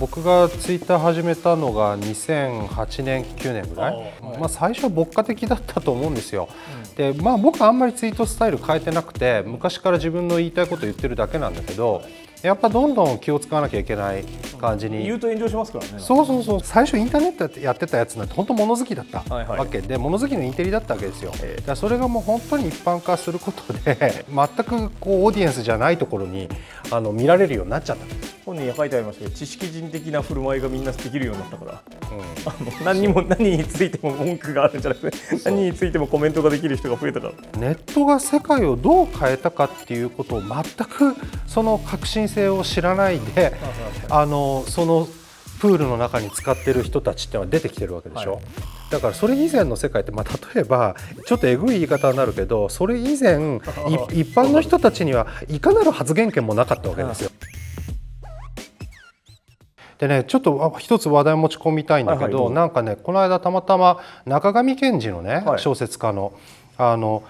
僕がツイッター始めたのが2008年9年ぐらい、まあ、最初牧歌的だったと思うんですよ、うん、でまあ僕あんまりツイートスタイル変えてなくて昔から自分の言いたいこと言ってるだけなんだけどやっぱどんどん気を使わなきゃいけない感じに言うと炎上しますからねそうそうそう最初インターネットやってたやつなんて本当物好きだったわけで、物好きのインテリだったわけですよ、えー、それがもう本当に一般化することで 全くこうオーディエンスじゃないところにあの見られるようになっちゃった本人に書いてありましたけど知識人的な振る舞いがみんなできるようになったから、うん、あの何にも何についても文句があるんじゃなくて何についてもコメントができる人が増えたからネットが世界をどう変えたかっていうことを全くその革新性を知らないであのそのプールの中に使ってる人たちってのは出てきてるわけでしょ、はい、だからそれ以前の世界って、まあ、例えばちょっとえぐい言い方になるけどそれ以前 一般の人たちにはいかなる発言権もなかったわけですよ。でねちょっと一つ話題持ち込みたいんだけど、はいはい、なんかねこの間たまたま中上賢治のね、小説家のあの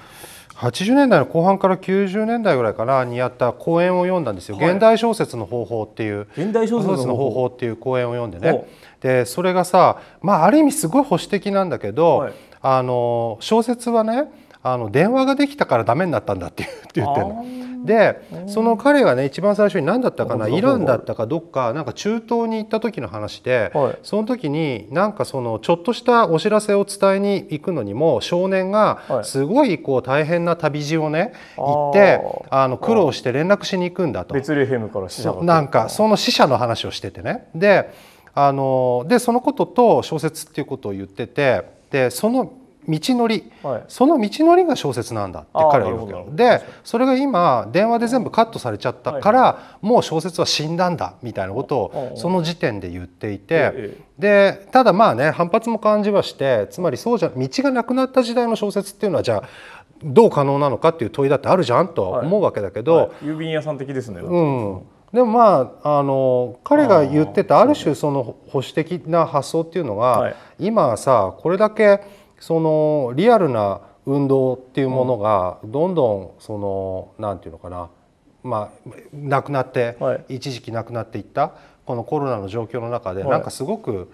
80年代の後半から90年代ぐらいかなにやった講演を読んだんですよ、はい、現代小説の方法っていう現代小説の方法っていう講演を読んでねでそれがさ、まあ、ある意味すごい保守的なんだけど、はい、あの小説はねあの電話ができたからダメになったんだって言ってるの。でその彼がね一番最初に何だったかなイランだったかどっかなんか中東に行った時の話で、はい、その時になんかそのちょっとしたお知らせを伝えに行くのにも少年がすごいこう大変な旅路をね行ってあの苦労して連絡しに行くんだと。ベツレヘムから死者なんかその死者の話をしててね。であのでそのことと小説っていうことを言っててでその道のり、はい、その道のりが小説なんだって彼は言うわけでそれが今電話で全部カットされちゃったから、はい、もう小説は死んだんだみたいなことをその時点で言っていてでただまあね反発も感じはしてつまりそうじゃ道がなくなった時代の小説っていうのはじゃあどう可能なのかっていう問いだってあるじゃんと思うわけだけど、はい、郵便屋さん的ですね。うんでもまああの彼が言ってたある種その保守的な発想っていうのが、今さこれだけそのリアルな運動っていうものがどんどんその何て言うのかなまあなくなって、一時期なくなっていったこのコロナの状況の中で、なんかすごく、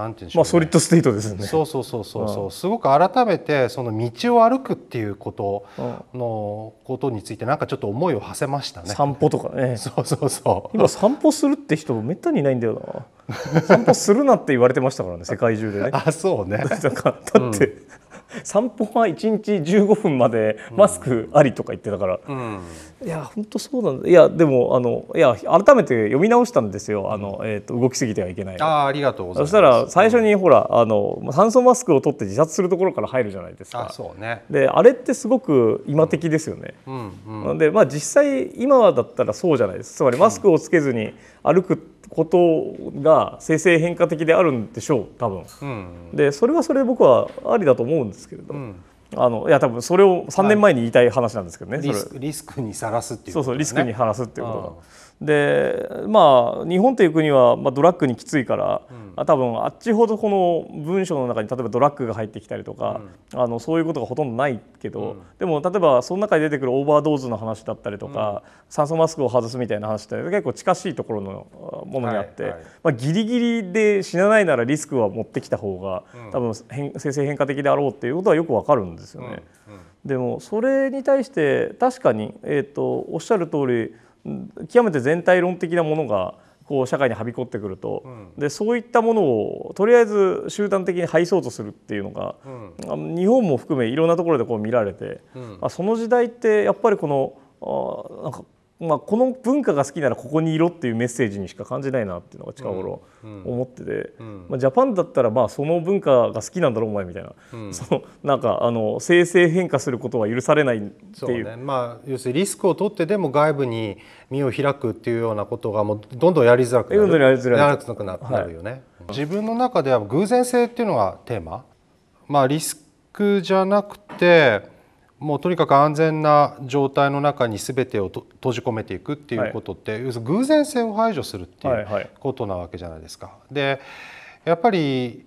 なんていうんでしょう、ね、まあソリッドステートですね。そうそうそうそうそう、すごく改めてその道を歩くっていうことのことについてなんかちょっと思いを馳せましたね。散歩とかね。そうそうそう。今散歩するって人めったにいないんだよな。散歩するなって言われてましたからね世界中でね。あそうね。だだって、うん、散歩は1日15分までマスクありとか言ってたから、うんうん、いや本当そうなんだいやでもあのいや改めて読み直したんですよあの、えーと、動きすぎてはいけないあありがとうございますそしたら最初にほらあの酸素マスクを取って自殺するところから入るじゃないですかあそうねであれってすごく今的ですよね、うん、うん、でまあ実際今だったらそうじゃないですつまりマスクをつけずに歩くことが生成変化的であるんでしょう多分、うんでそれはそれで僕はありだと思うんですけれど、うん、あのいや多分それを3年前に言いたい話なんですけどね、はい、リスクにさらすっていう、ね、そうそうリスクに話すっていうことが、でまあ日本という国は、まあ、ドラッグにきついから、うん、多分あっちほどこの文章の中に例えばドラッグが入ってきたりとか、うん、あのそういうことがほとんどないけど、うん、でも例えばその中に出てくるオーバードーズの話だったりとか、酸素マスクを外すみたいな話って結構近しいところのものにあって、はいはい、まあ、ギリギリで死なないならリスクは持ってきた方が、多分生成変化的であろうっていうことはよくわかるんですよね。でもそれに対して確かに、えーとおっしゃる通り極めて全体論的なものがこう社会にはびこってくると、うん、でそういったものをとりあえず集団的に配そうとするっていうのが、うん、日本も含めいろんなところでこう見られて、うん、あその時代ってやっぱりこのあなんかまあ、この文化が好きならここにいろっていうメッセージにしか感じないなっていうのが近頃思ってて、まあ、ジャパンだったらまあその文化が好きなんだろうお前みたいな、うん、そのなんかあの生成変化することは許されないっていう、ね、まあ、要するにリスクを取ってでも外部に身を開くっていうようなことがもうどんどんやりづらくなるどんどんやりづらくなるよね、はい、自分の中では偶然性っていうのがテーマ、まあ、リスクじゃなくてもうとにかく安全な状態の中に全てを閉じ込めていくっていうことって、はい、要するに偶然性を排除するっていうことなわけじゃないですか。はいはい、でやっぱり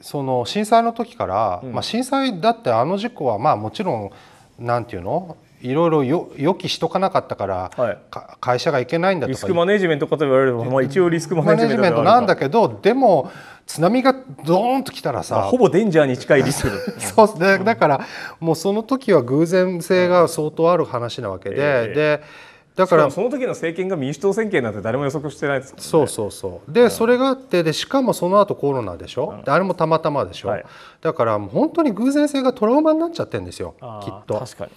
その震災の時から、うん、まあ、震災だってあの事故はまあもちろんなんていうのいろいろよ予期しとかなかったから、はい、か会社がいけないんだとかリスクマネジメントかと言われれば、まあ、一応リスクマネジメントなんだけどでも津波がドーンと来たらさ、まあ、ほぼデンジャーに近いリスク そうだだからもうその時は偶然性が相当ある話なわけで。えー、でだからその時の政権が民主党政権なんて誰も予測してないです、ね、そうそうそうで、それがあってでしかもその後コロナでしょ、あれもたまたまでしょ、はい、だからもう本当に偶然性がトラウマになっちゃってるんですよきっと。確かに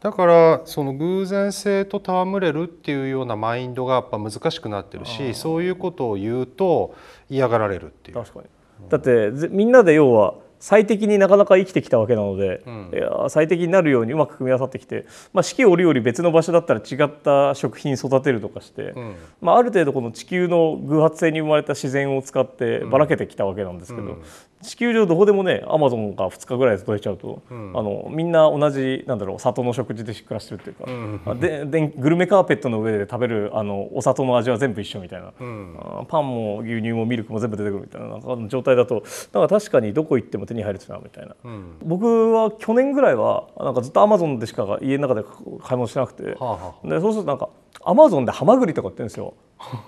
だからその偶然性と戯れるっていうようなマインドがやっぱ難しくなってるしそういうことを言うと嫌がられるっていう。確かにだってみんなで要は最適になかなか生きてきたわけなので、うん、いや最適になるようにうまく組み合わさってきて、まあ、四季折々別の場所だったら違った食品育てるとかして、うん、まあ、ある程度この地球の偶発性に生まれた自然を使ってばらけてきたわけなんですけど、うん、地球上どこでもねアマゾンが2日ぐらいで届いちゃうと、うん、あのみんな同じなんだろう里の食事で暮らしてるっていうか、うん、ででグルメカーペットの上で食べるあのお里の味は全部一緒みたいな、うん、パンも牛乳もミルクも全部出てくるみたいななんか状態だとなんか確かにどこ行っても手に入るなみたいな、僕は去年ぐらいはなんかずっとアマゾンでしか家の中で買い物してなくて、はあはあ、でそうするとなんかアマゾンでハマグリとか売ってるんですよ。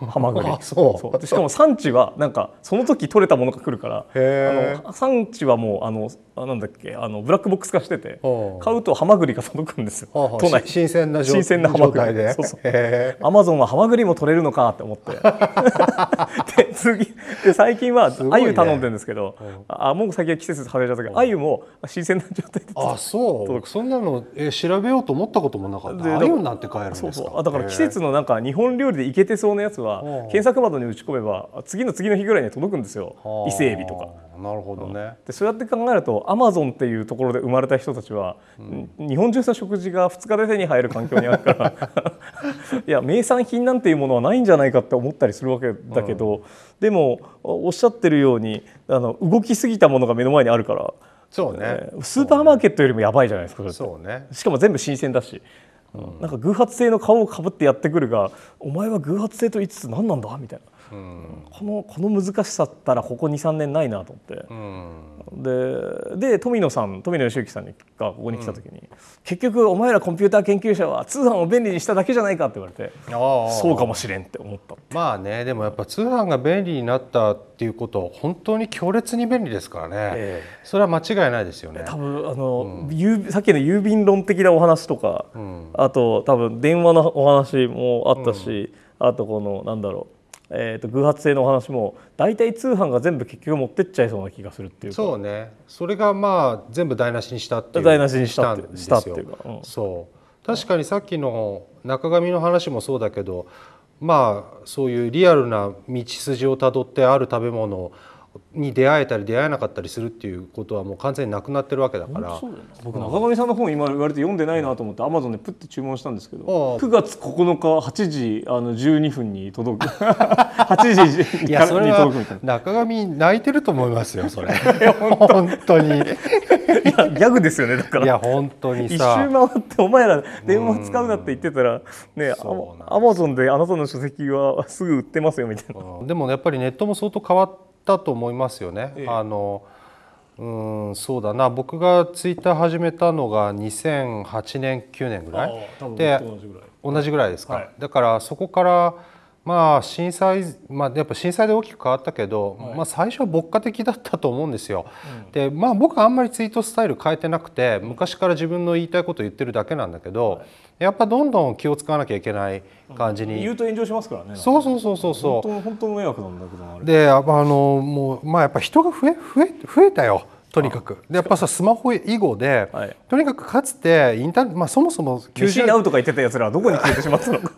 ハマグリそうしかも産地はなんかその時取れたものが来るからあの産地はもうあのあなんだっけあのブラックボックス化してて買うとハマグリが届くんですよ、都内新鮮な新鮮なハマグリでそうそうアマゾンはハマグリも取れるのかって思って で次で最近はアユ頼んでるんですけど、ね、あもう先は季節食べちゃったけどアユも新鮮な状態であそうそんなの、え調べようと思ったこともなかったアユなんて買えるんですかそうそうだから季節のなんか日本料理でいけてそうねやつは検索窓に打ち込めば次の次の日ぐらいに届くんですよ伊勢海老とか。なるほどね、でそうやって考えるとアマゾンっていうところで生まれた人たちは、うん、日本中の食事が2日で手に入る環境にあるから いや名産品なんていうものはないんじゃないかって思ったりするわけだけど、うん、でもおっしゃってるようにあの動きすぎたものが目の前にあるから。そうね、スーパーマーケットよりもやばいじゃないですか、そうね、しかも全部新鮮だしなんか偶発性の顔をかぶってやってくるがお前は偶発性と言いつつ何なんだみたいなうん、このこの難しさったらここ23年ないなと思って、うん、でで富野さん富野義行さんがここに来た時に、うん、結局お前らコンピューター研究者は通販を便利にしただけじゃないかって言われてそうかもしれんって思ったまあねでもやっぱ通販が便利になったっていうことは本当に強烈に便利ですからね、えー、それは間違いないですよね多分あの、うん、さっきの郵便論的なお話とか、あと多分電話のお話もあったし、あとこのなんだろうえー、と偶発性のお話も大体通販が全部結局持ってっちゃいそうな気がするっていうそうねそれがまあ全部台無しにしたっていう台無しにしたんですよっていうか、うん、そう確かにさっきの中上の話もそうだけどまあそういうリアルな道筋をたどってある食べ物をに出会えたり出会えなかったりするっていうことはもう完全になくなってるわけだから僕中上さんの本今言われて読んでないなと思ってアマゾンでプッて注文したんですけど9月9日8時あの12分に届く8 時いやそれは中上泣いてると思いますよそれ 本当にいやギャグですよねだからいや本当に一周回ってお前ら電話使うなって言ってたらねアマゾンであなたの書籍はすぐ売ってますよみたいなでも、やっぱりネットも相当変わってたと思いますよね。ええ、あのうんそうだな僕がツイッター始めたのが2008年9年ぐらいで同じぐらいですか、はい、だからそこからまあ震災まあ、やっぱ震災で大きく変わったけど、はい、まあ、最初は牧歌的だったと思うんですよ。うん、で、まあ、僕はあんまりツイートスタイル変えてなくて昔から自分の言いたいことを言ってるだけなんだけど、はい、やっぱどんどん気を使わなきゃいけない感じに、うん、言うと炎上しますからねそうそうそうそうそう本当迷惑なんだけどあっぱあのもう、まあ、やっぱ人が増え増え増えたよとにかくでやっぱさスマホ以後で、はい、とにかくかつてインターまあ、そもそも90年アウトとか言ってたやつらはどこに消えてしまったのか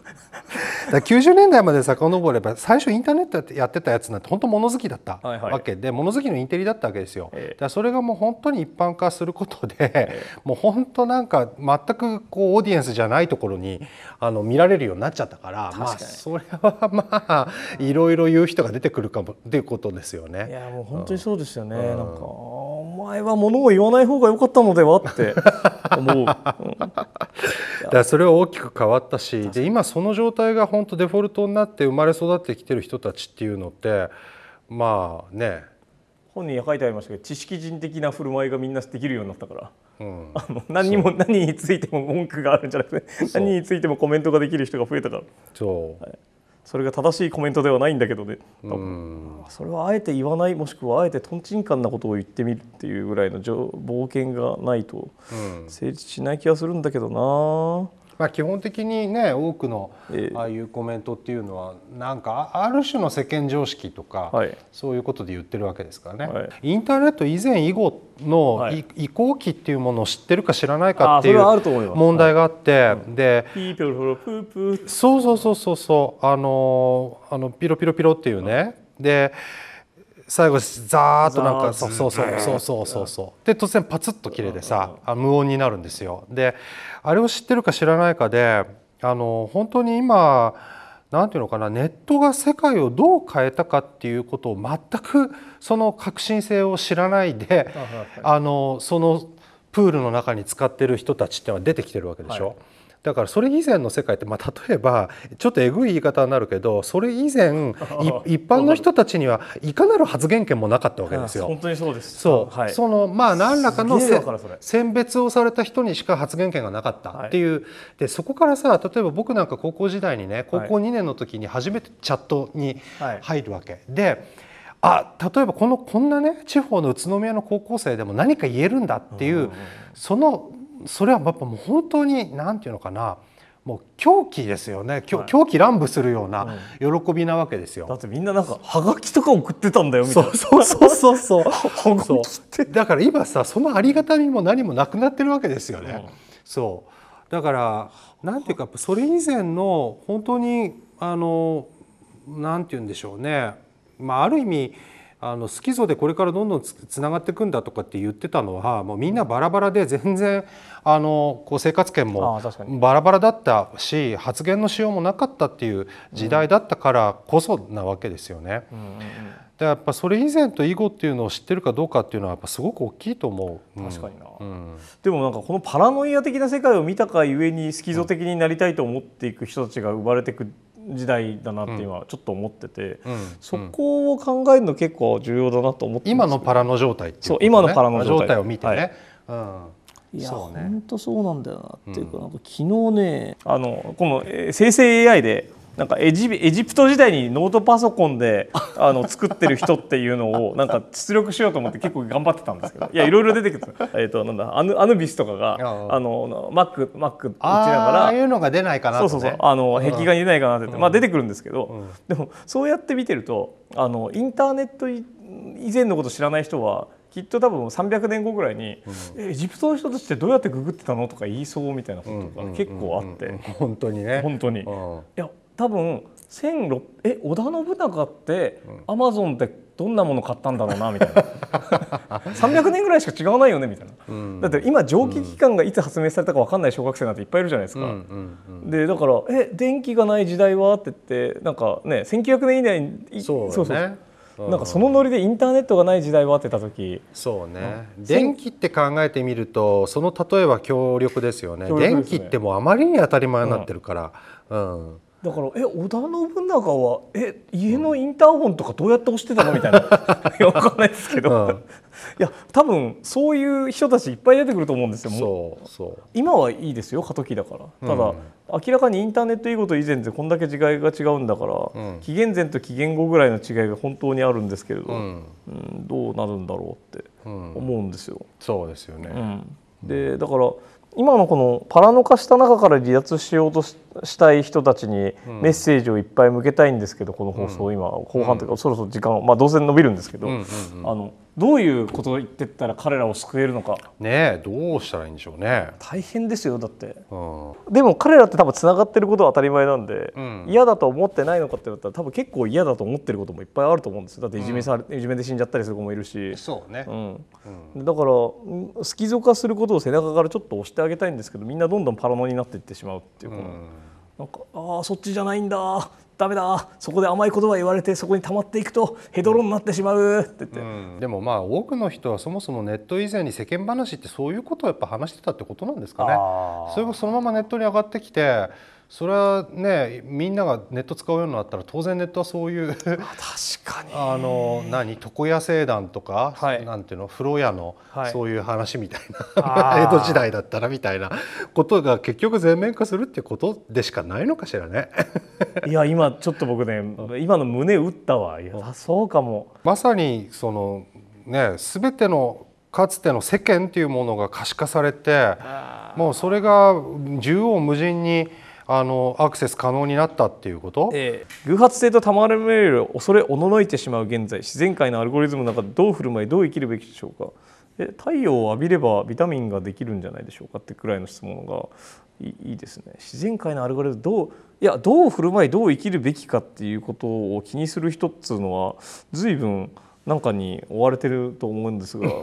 だ90年代まで遡れば最初インターネットやってたやつなんて本当物好きだったわけで、はいはい、物好きのインテリだったわけですよ。えー、それがもう本当に一般化することで、えー、もう本当なんか全くこうオーディエンスじゃないところにあの見られるようになっちゃったからまあ、それはまあいろいろ言う人が出てくるかもっていうことですよね。いやもう本当にそうですよね、うん、なんか前は物を言わない方が良かったのではって思う、だからそれは大きく変わったしで今その状態が本当デフォルトになって生まれ育ってきてる人たちっていうのってまあね本人は書いてありましたけど知識人的な振る舞いがみんなできるようになったから、うん、あの何にも何についても文句があるんじゃなくて何についてもコメントができる人が増えたから。そう、はいそれが正しいコメントではないんだけどねそれはあえて言わないもしくはあえてとんちんかんなことを言ってみるっていうぐらいの冒険がないと成立しない気がするんだけどな。まあ、基本的にね多くのああいうコメントっていうのはなんかある種の世間常識とか、はい、そういうことで言ってるわけですからね、はい、インターネット以前以後の、移行期っていうものを知ってるか知らないかっていう問題があって、でピロそうそうそうそうそうあのあのピロピロピロっていうねで最後ザーッとなんかそうそうそうそうそうそうそうで突然パツッと切れてさ無音になるんですよであれを知ってるか知らないかであの本当に今何て言うのかなネットが世界をどう変えたかっていうことを全くその革新性を知らないであのそのプールの中に使ってる人たちっていうのは出てきてるわけでしょ。はいだからそれ以前の世界って、まあ、例えばちょっとえぐい言い方になるけどそれ以前 一般の人たちにはいかなる発言権もなかったわけですよ。本当にそうですそう、はい、そのまあ何らかの選別をされた人にしか発言権がなかったっていう、はい、でそこからさ例えば僕なんか高校時代にね高校2年の時に初めてチャットに入るわけ、はい、であ例えばこのこんなね地方の宇都宮の高校生でも何か言えるんだっていう、うんうんうん、そのそれはやっぱもう本当に何て言うのかなもう狂気ですよね狂,、気乱舞するような喜びなわけですよ、うん、だってみんななんかはがきとか送ってたんだよみたいなそうそうそうそうだから今さそのありがたみも何もなくなってるわけですよね、うん、そうだからなんていうかそれ以前の本当にあのなんて言うんでしょうねまあある意味あのスキゾでこれからどんどんつながっていくんだとかって言ってたのはもうみんなバラバラで全然あのこう生活圏もバラバラだったし発言のしようもなかったっていう時代だったからこそなわけですよね。うんうんうん、でやっぱそれ以前と以後っていうのを知ってるかどうかっていうのはやっぱすごく大きいと思う。確かにな、うん、でもなんかこのパラノイア的な世界を見たかゆえにスキゾ的になりたいと思っていく人たちが生まれてく時代だなって今ちょっと思ってて、うんうん、そこを考えるの結構重要だなと思って今のパラの状態っていう、ね、そう今のパラの状態を見てね、はい、いや本当、とそうなんだよなっていうかなんか昨日ねあのこの生成 AI でなんかエジエジプト時代にノートパソコンで あの作ってる人っていうのをなんか出力しようと思って結構頑張ってたんですけどいやいろいろ出てきて えっ、ー、となんだアヌアヌビスとかがあのマックマック打ちながらああいうのが出ないかな、ね、そうそうそうあの壁画に出ないかなって、うん、まあ出てくるんですけど、うん、でもそうやって見てるとあのインターネット以前のこと知らない人はきっと多分300年後ぐらいに、うん、エジプトの人たちってどうやってググってたのとか言いそうみたいなことが結構あって、本当にね本当に、いや多分千六え織田信長ってアマゾンでどんなもの買ったんだろうなみたいな300 年ぐらいしか違わないよねみたいな、うん、だって今蒸気機関がいつ発明されたか分かんない小学生なんていっぱいいるじゃないですか、うんうんうん、でだから「え電気がない時代は?」って言ってなんかね1900年以内にそう、ね、そうそうなんかそのノリでインターネットがない時代はってた時そうね、電気って考えてみるとその例えば強力ですよね、ね、電気ってもうあまりに当たり前になってるから、うん、うんだからえ織田信長はえ家のインターホンとかどうやって押してたのみたいな わかんないですけど、うん、いや多分そういう人たちいっぱい出てくると思うんですよ今はいいですよ過渡期だから、ただ、うん、明らかにインターネット以後と以前でこんだけ違いが違うんだから、うん、紀元前と紀元後ぐらいの違いが本当にあるんですけれど、うんどうなるんだろうって思うんですよ。そうですよね、でだから今のこのパラの化した中から離脱しようとしてしたい人たちにメッセージをいっぱい向けたいんですけど、この放送今後半というか、そろそろ時間、まあ、どうせ伸びるんですけど、あのどういうことを言ってったら彼らを救えるのかねどうしたらいいんでしょうね大変ですよだって、うん、でも彼らって多分つながってることは当たり前なんで、うん、嫌だと思ってないのかってなったら多分結構嫌だと思ってることもいっぱいあると思うんですだっていじめされ、うん、いじめで死んじゃったりする子もいるしそうね、うんだから好きぞ化することを背中からちょっと押してあげたいんですけどみんなどんどんパラノになっていってしまうっていうこなんかああそっちじゃないんだダメだそこで甘い言葉言われてそこに溜まっていくとヘドロになってしまうって言って、うん、でもまあ多くの人はそもそもネット以前に世間話ってそういうことをやっぱ話してたってことなんですかねそれがそのままネットに上がってきてそれはねみんながネット使うようになったら当然ネットはそういう確かに あの何床屋製団とか、はい、なんていうの風呂屋の、はい、そういう話みたいな 江戸時代だったらみたいなことが結局全面化するってことでしかないのかしらね いや今ちょっと僕ね今の胸打ったわいやそうかもまさにそのね全てのかつての世間というものが可視化されてもうそれが縦横無尽にあのアクセス可能になったっていうこと、えー、偶発性と賜るめる恐れおののいてしまう現在自然界のアルゴリズムの中でどう振る舞いどう生きるべきでしょうかえ太陽を浴びればビタミンができるんじゃないでしょうかってくらいの質問がいいですね自然界のアルゴリズムどういやどう振る舞いどう生きるべきかっていうことを気にする人っつうのは随分なんかに追われてると思うんですが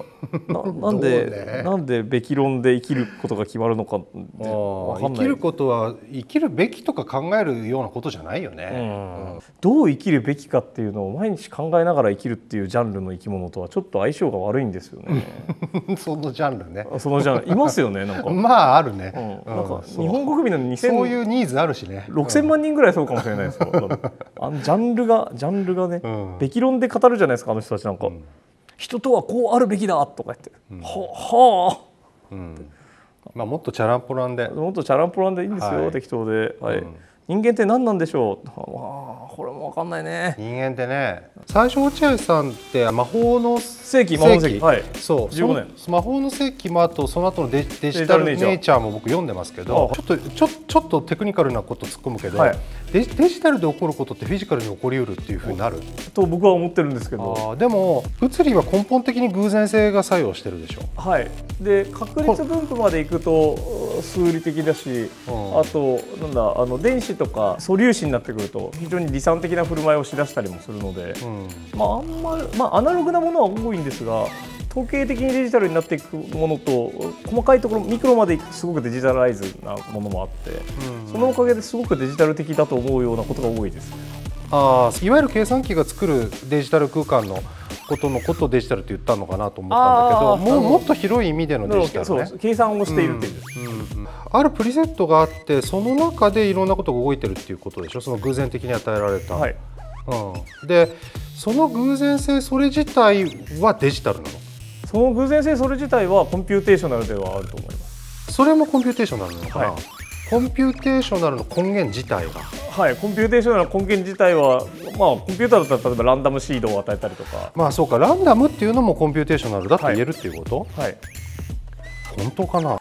なんで、なんでべき論で生きることが決まるのかって生きることは生きるべきとか考えるようなことじゃないよね、どう生きるべきかっていうのを毎日考えながら生きるっていうジャンルの生き物とはちょっと相性が悪いんですよね そのジャンルねそのジャンルいますよねなんか まああるね、なんか日本国民の2 0そういうニーズあるしね6000万人ぐらいそうかもしれないですよ、あのジャンルがジャンルがね、べき論で語るじゃないですかあの人人たちなんか、うん、人とはこうあるべきだとか言って、うん、はあ、うん、まあ、もっとチャランポランでもっとチャランポランでいいんですよ、はい、適当で、はい、うん、人間って何なんでしょうあこれも分かんないね人間ってね最初落合さんって魔法の世紀魔法の世紀、はい、そう15年魔法の世紀もあとその後のデジタルネイチャーも僕読んでますけどちょっとちょちょっとテクニカルなこと突っ込むけど、はいデジタルで起こることってフィジカルに起こりうるっていうふうになると僕は思ってるんですけどでも物理は根本的に偶然性が作用してるでしょはいで確率分布までいくと数理的だし、うん、あとなんだあの電子とか素粒子になってくると非常に理算的な振る舞いをしだしたりもするので、うん、まああんまり、まあ、アナログなものは多いんですが統計的にデジタルになっていくものと細かいところミクロまですごくデジタライズなものもあって、うんうん、そのおかげですごくデジタル的だと思うようなことが多いです、ね、あいわゆる計算機が作るデジタル空間のことのことをデジタルって言ったのかなと思ったんだけどももっと広い意味でのデジタル、ね、計算をしているっていう、うんうん、あるプリセットがあってその中でいろんなことが動いてるっていうことでしょその偶然的に与えられた。はいうん、でその偶然性それ自体はデジタルなのその偶然性それ自体はコンピューテーショナルではあると思いますそれもコンピューテーショナルなのかな、はい、コンピューテーショナルの根源自体がはいコンピューテーショナルの根源自体はまあコンピューターだったら例えばランダムシードを与えたりとかまあそうかランダムっていうのもコンピューテーショナルだって言えるっていうこと、はい、はい、本当かな